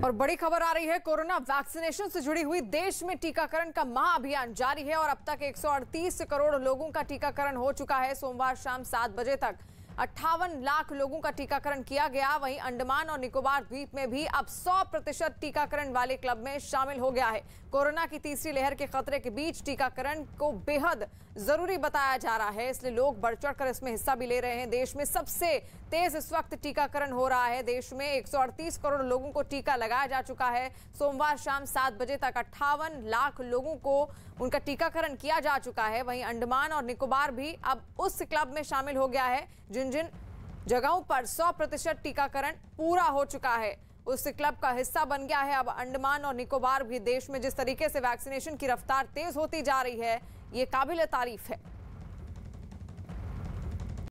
हम्म। और बड़ी खबर आ रही है कोरोना वैक्सीनेशन से जुड़ी हुई देश में टीकाकरण का महाअभियान जारी है और अब तक एक करोड़ लोगों का टीकाकरण हो चुका है सोमवार शाम सात बजे तक अट्ठावन लाख लोगों का टीकाकरण किया गया वहीं अंडमान और निकोबार द्वीप में भी अब 100 प्रतिशत टीकाकरण वाले क्लब में शामिल हो गया है कोरोना की तीसरी लहर के खतरे के बीच टीकाकरण को बेहद जरूरी बताया जा रहा है इसलिए लोग बढ़ चढ़ कर इसमें हिस्सा भी ले रहे हैं देश में सबसे तेज इस वक्त टीकाकरण हो रहा है देश में एक करोड़ लोगों को टीका लगाया जा चुका है सोमवार शाम सात बजे तक अट्ठावन लाख लोगों को उनका टीकाकरण किया जा चुका है वहीं अंडमान और निकोबार भी अब उस क्लब में शामिल हो गया है जिन जिन जगहों पर 100 प्रतिशत टीकाकरण पूरा हो चुका है उस क्लब का हिस्सा बन गया है अब अंडमान और निकोबार भी देश में जिस तरीके से वैक्सीनेशन की रफ्तार तेज होती जा रही है ये काबिल तारीफ है